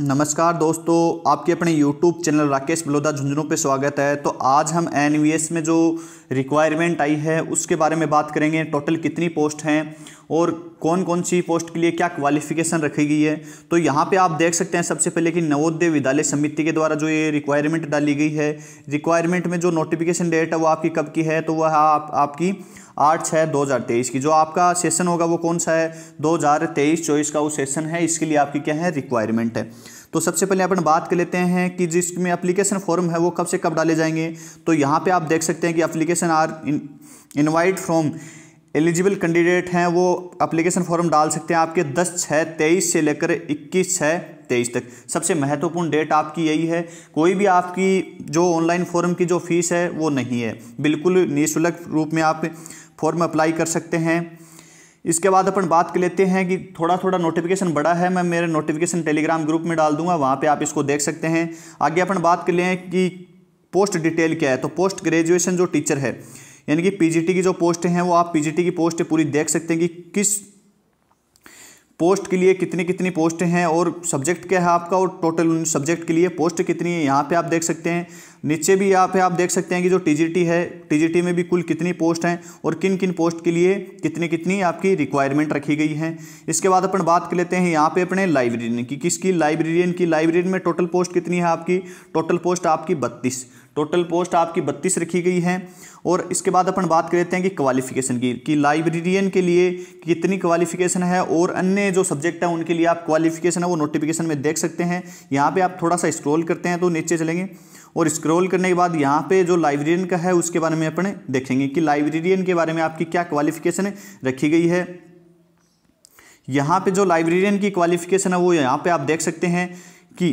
नमस्कार दोस्तों आपके अपने YouTube चैनल राकेश बलोदा झुंझुनू पे स्वागत है तो आज हम एन में जो रिक्वायरमेंट आई है उसके बारे में बात करेंगे टोटल कितनी पोस्ट हैं और कौन कौन सी पोस्ट के लिए क्या क्वालिफिकेशन रखी गई है तो यहाँ पे आप देख सकते हैं सबसे पहले कि नवोदय विद्यालय समिति के द्वारा जो ये रिक्वायरमेंट डाली गई है रिक्वायरमेंट में जो नोटिफिकेशन डेट है वो आपकी कब की है तो वह आप, आपकी आठ छः दो हज़ार तेईस की जो आपका सेशन होगा वो कौन सा है दो हज़ार तेईस चौबीस का वो सेशन है इसके लिए आपकी क्या है रिक्वायरमेंट है तो सबसे पहले अपन बात कर लेते हैं कि जिसमें अप्लीकेशन फॉर्म है वो कब से कब डाले जाएंगे तो यहाँ पे आप देख सकते हैं कि application are in invite from eligible candidate हैं वो अप्लीकेशन फॉर्म डाल सकते हैं आपके दस छः तेईस से लेकर इक्कीस छः तेईस तक सबसे महत्वपूर्ण डेट आपकी यही है कोई भी आपकी जो ऑनलाइन फॉर्म की जो फीस है वो नहीं है बिल्कुल निःशुल्क रूप में आप फॉर्म अप्लाई कर सकते हैं इसके बाद अपन बात कर लेते हैं कि थोड़ा थोड़ा नोटिफिकेशन बड़ा है मैं मेरे नोटिफिकेशन टेलीग्राम ग्रुप में डाल दूंगा वहाँ पे आप इसको देख सकते हैं आगे अपन बात कर लें कि पोस्ट डिटेल क्या है तो पोस्ट ग्रेजुएशन जो टीचर है यानी कि पीजीटी की जो पोस्ट हैं वो आप पीजीटी की पोस्ट पूरी देख सकते हैं कि किस पोस्ट के लिए कितनी कितनी पोस्ट हैं और सब्जेक्ट क्या है आपका और टोटल उन सब्जेक्ट के लिए पोस्ट कितनी है यहाँ पे आप देख सकते हैं नीचे भी यहाँ पे आप देख सकते हैं कि जो टीजीटी है टीजीटी में भी कुल कितनी पोस्ट हैं और किन किन पोस्ट के लिए कितनी कितनी आपकी रिक्वायरमेंट रखी गई है इसके बाद अपन बात कर लेते हैं यहाँ पे अपने लाइब्रेरियन की किसकी लाइब्रेरियन की लाइब्रेरी में टोटल पोस्ट कितनी है आपकी टोटल पोस्ट आपकी बत्तीस टोटल पोस्ट आपकी बत्तीस रखी गई है और इसके बाद अपन बात कर लेते हैं कि क्वालिफिकेशन की कि लाइब्रेरियन के लिए कितनी क्वालिफिकेशन है और अन्य जो सब्जेक्ट है उनके लिए आप क्वालिफिकेशन है वो नोटिफिकेशन में देख सकते हैं यहाँ पे आप थोड़ा सा स्क्रॉल करते हैं तो नीचे चलेंगे और स्क्रॉल करने के बाद यहाँ पे जो लाइब्रेरियन का है उसके बारे में अपने देखेंगे कि लाइब्रेरियन के बारे में आपकी क्या क्वालिफिकेशन रखी गई है यहाँ पे जो लाइब्रेरियन की क्वालिफिकेशन है वो यहाँ पे आप देख सकते हैं कि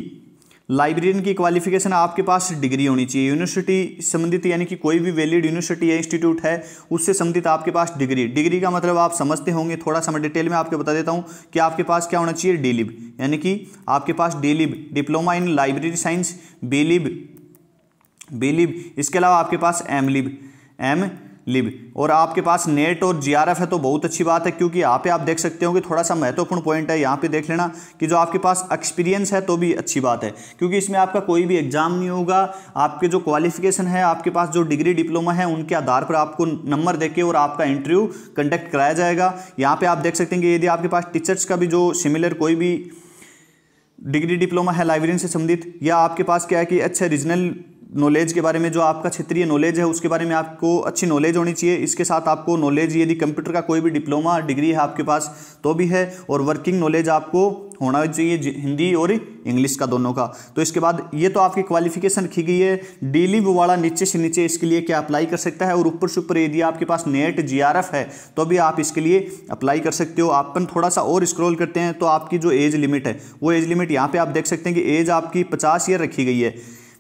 लाइब्रेरियन की क्वालिफिकेशन आपके पास डिग्री होनी चाहिए यूनिवर्सिटी संबंधित यानी कि कोई भी वैलिड यूनिवर्सिटी या इंस्टीट्यूट है उससे संबंधित आपके पास डिग्री डिग्री का मतलब आप समझते होंगे थोड़ा सा मैं डिटेल में आपको बता देता हूँ कि आपके पास क्या होना चाहिए डीलिब यानी कि आपके पास DLib diploma in library science BLib B Lib इसके अलावा आपके पास एम लिब एम लिब और आपके पास नेट और जीआरएफ है तो बहुत अच्छी बात है क्योंकि यहाँ पे आप देख सकते हो कि थोड़ा सा महत्वपूर्ण पॉइंट है यहाँ पे देख लेना कि जो आपके पास एक्सपीरियंस है तो भी अच्छी बात है क्योंकि इसमें आपका कोई भी एग्जाम नहीं होगा आपके जो क्वालिफिकेशन है आपके पास जो डिग्री डिप्लोमा है उनके आधार पर आपको नंबर देके और आपका इंटरव्यू कंडक्ट कराया जाएगा यहाँ पर आप देख सकते हैं कि यदि आपके पास टीचर्स का भी जो सिमिलर कोई भी डिग्री डिप्लोमा है लाइब्रेरियन से संबंधित या आपके पास क्या है कि अच्छे रीजनल नॉलेज के बारे में जो आपका क्षेत्रीय नॉलेज है उसके बारे में आपको अच्छी नॉलेज होनी चाहिए इसके साथ आपको नॉलेज यदि कंप्यूटर का कोई भी डिप्लोमा डिग्री है आपके पास तो भी है और वर्किंग नॉलेज आपको होना चाहिए हिंदी और इंग्लिश का दोनों का तो इसके बाद ये तो आपकी क्वालिफिकेशन रखी गई है डेली e वो वाला नीचे से नीचे इसके लिए क्या अप्लाई कर सकता है और ऊपर से ऊपर यदि आपके पास नेट जी है तो भी आप इसके लिए अप्लाई कर सकते हो अपन थोड़ा सा और स्क्रॉल करते हैं तो आपकी जो एज लिमिट है वो एज लिमिट यहाँ पर आप देख सकते हैं कि एज आपकी पचास ईयर रखी गई है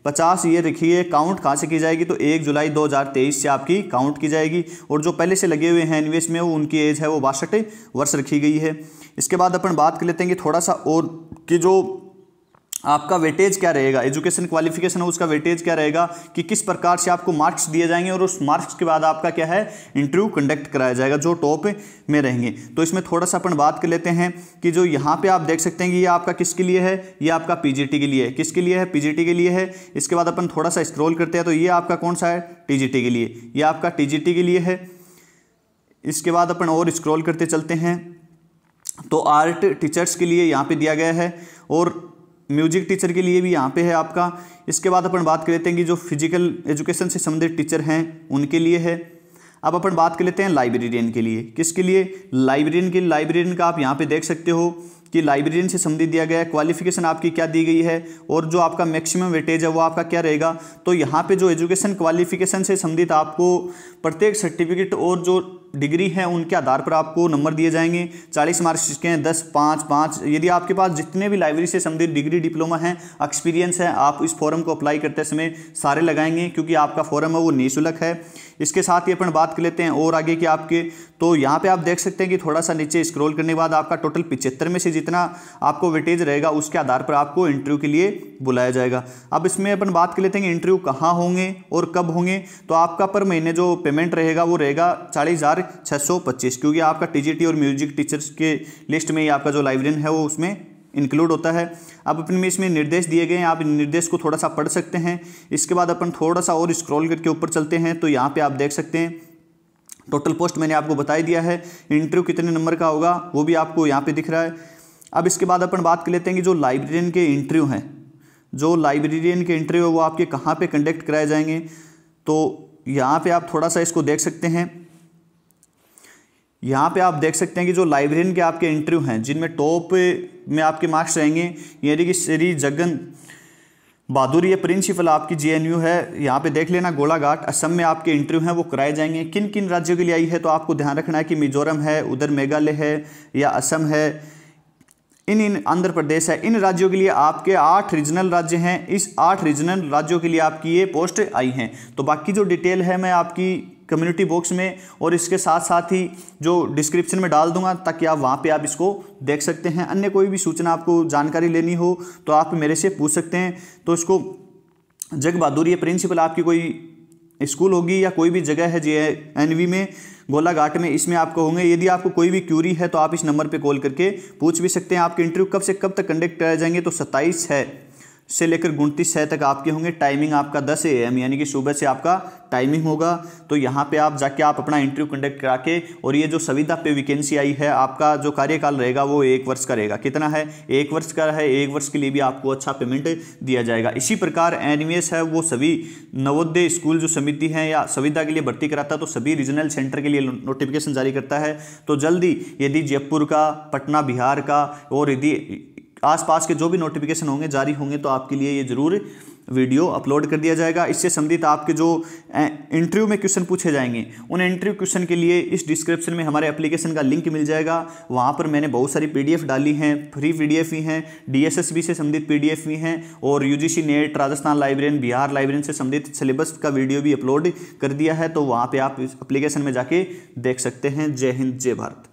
पचास ये रखिए काउंट कहाँ से की जाएगी तो एक जुलाई 2023 से आपकी काउंट की जाएगी और जो पहले से लगे हुए हैं एनवीएस में वो उनकी एज है वो बासठ वर्ष रखी गई है इसके बाद अपन बात कर लेते हैं कि थोड़ा सा और कि जो आपका वेटेज क्या रहेगा एजुकेशन क्वालिफिकेशन है उसका वेटेज क्या रहेगा कि किस प्रकार से आपको मार्क्स दिए जाएंगे और उस मार्क्स के बाद आपका क्या है इंटरव्यू कंडक्ट कराया जाएगा जो टॉप में रहेंगे तो इसमें थोड़ा सा अपन बात कर लेते हैं कि जो यहाँ पे आप देख सकते हैं कि ये आपका किसके लिए है ये आपका पी के लिए है किसके लिए है पी के लिए है इसके बाद अपन थोड़ा सा स्क्रोल करते हैं तो ये आपका कौन सा है टी के लिए ये आपका टी के लिए है इसके बाद अपन और स्क्रोल करते चलते हैं तो आर्ट टीचर्स के लिए यहाँ पर दिया गया है और म्यूजिक टीचर के लिए भी यहाँ पे है आपका इसके बाद अपन बात कर लेते हैं कि जो फिजिकल एजुकेशन से संबंधित टीचर हैं उनके लिए है अब अपन बात कर लेते हैं लाइब्रेरियन के लिए किसके लिए लाइब्रेरियन के लाइब्रेरियन का आप यहाँ पे देख सकते हो कि लाइब्रेरियन से संबंधित दिया गया है क्वालिफिकेशन आपकी क्या दी गई है और जो आपका मैक्सिमम वेटेज है वो आपका क्या रहेगा तो यहाँ पे जो एजुकेशन क्वालिफिकेशन से संबंधित आपको प्रत्येक सर्टिफिकेट और जो डिग्री है उनके आधार पर आपको नंबर दिए जाएंगे चालीस मार्क्स के हैं दस पाँच पाँच यदि आपके पास जितने भी लाइब्रेरी से संबंधित डिग्री डिप्लोमा है एक्सपीरियंस है आप इस फॉरम को अप्लाई करते समय सारे लगाएंगे क्योंकि आपका फॉरम है वो निःशुल्क है इसके साथ ही अपन बात कर लेते हैं और आगे की आपके तो यहाँ पर आप देख सकते हैं कि थोड़ा सा नीचे स्क्रोल करने के बाद आपका टोटल पिचहत्तर में से जितना आपको वेटेज रहेगा उसके आधार पर आपको इंटरव्यू के लिए बुलाया जाएगा अब इसमें अपन बात कर लेते हैं इंटरव्यू कहाँ होंगे और कब होंगे तो आपका पर महीने जो पेमेंट रहेगा वो रहेगा चालीस हज़ार सौ पच्चीस क्योंकि आपका टी और म्यूजिक टीचर्स के लिस्ट में ही आपका जो लाइब्रेरियन है वो उसमें इंक्लूड होता है अब अपने में इसमें निर्देश दिए गए हैं आप निर्देश को थोड़ा सा पढ़ सकते हैं इसके बाद अपन थोड़ा सा और स्क्रॉल करके ऊपर चलते हैं तो यहाँ पे आप देख सकते हैं टोटल पोस्ट मैंने आपको बता दिया है इंटरव्यू कितने नंबर का होगा वो भी आपको यहाँ पे दिख रहा है अब इसके बाद अपन बात कर लेते हैं कि जो लाइब्रेरियन के इंटरव्यू हैं जो लाइब्रेरियन के इंटरव्यू है वो आपके कहाँ पे कंडक्ट कराए जाएंगे तो यहाँ पे आप थोड़ा सा इसको देख सकते हैं यहाँ पे आप देख सकते हैं कि जो लाइब्रेरियन के आपके इंटरव्यू हैं जिनमें टॉप में आपके मार्क्स रहेंगे यानी कि श्री जगन बहादुर ये प्रिंसिपल आपकी जे है यहाँ पे देख लेना गोलाघाट असम में आपके इंटरव्यू हैं वो कराए जाएंगे किन किन राज्यों के लिए आई है तो आपको ध्यान रखना है कि मिजोरम है उधर मेघालय है या असम है इन इन आंध्र प्रदेश है इन राज्यों के लिए आपके आठ रीजनल राज्य हैं इस आठ रीजनल राज्यों के लिए आपकी ये पोस्ट आई हैं तो बाकी जो डिटेल है मैं आपकी कम्युनिटी बॉक्स में और इसके साथ साथ ही जो डिस्क्रिप्शन में डाल दूंगा ताकि आप वहाँ पे आप इसको देख सकते हैं अन्य कोई भी सूचना आपको जानकारी लेनी हो तो आप मेरे से पूछ सकते हैं तो इसको जग बहादुर ये प्रिंसिपल आपकी कोई स्कूल होगी या कोई भी जगह है जे एन में गोलाघाट में इसमें आपको होंगे यदि आपको कोई भी क्यूरी है तो आप इस नंबर पर कॉल करके पूछ भी सकते हैं आपके इंटरव्यू कब से कब तक कंडक्ट कराए जाएंगे तो सत्ताईस है से लेकर उनतीस छः तक आपके होंगे टाइमिंग आपका दस ए एम यानी कि सुबह से आपका टाइमिंग होगा तो यहाँ पे आप जाके आप अपना इंटरव्यू कंडक्ट करा के और ये जो सविधा पे वैकेंसी आई है आपका जो कार्यकाल रहेगा वो एक वर्ष का रहेगा कितना है एक वर्ष का है एक वर्ष के लिए भी आपको अच्छा पेमेंट दिया जाएगा इसी प्रकार एन e है वो सभी नवोदय स्कूल जो समिति है या सविधा के लिए भर्ती कराता है तो सभी रीजनल सेंटर के लिए नोटिफिकेशन जारी करता है तो जल्दी यदि जयपुर का पटना बिहार का और यदि आसपास के जो भी नोटिफिकेशन होंगे जारी होंगे तो आपके लिए ये ज़रूर वीडियो अपलोड कर दिया जाएगा इससे संबंधित आपके जो इंटरव्यू में क्वेश्चन पूछे जाएंगे उन इंटरव्यू क्वेश्चन के लिए इस डिस्क्रिप्शन में हमारे एप्लीकेशन का लिंक मिल जाएगा वहाँ पर मैंने बहुत सारी पीडीएफ डाली हैं फ्री पीडीएफ भी हैं डीएसएसबी से संबंधित पीडीएफ भी हैं और UGC NET Rajasthan librarian Bihar librarian से संबंधित सिलेबस का वीडियो भी अपलोड कर दिया है तो वहाँ पर आप इस अप्लीकेशन में जाके देख सकते हैं जय हिंद जय भारत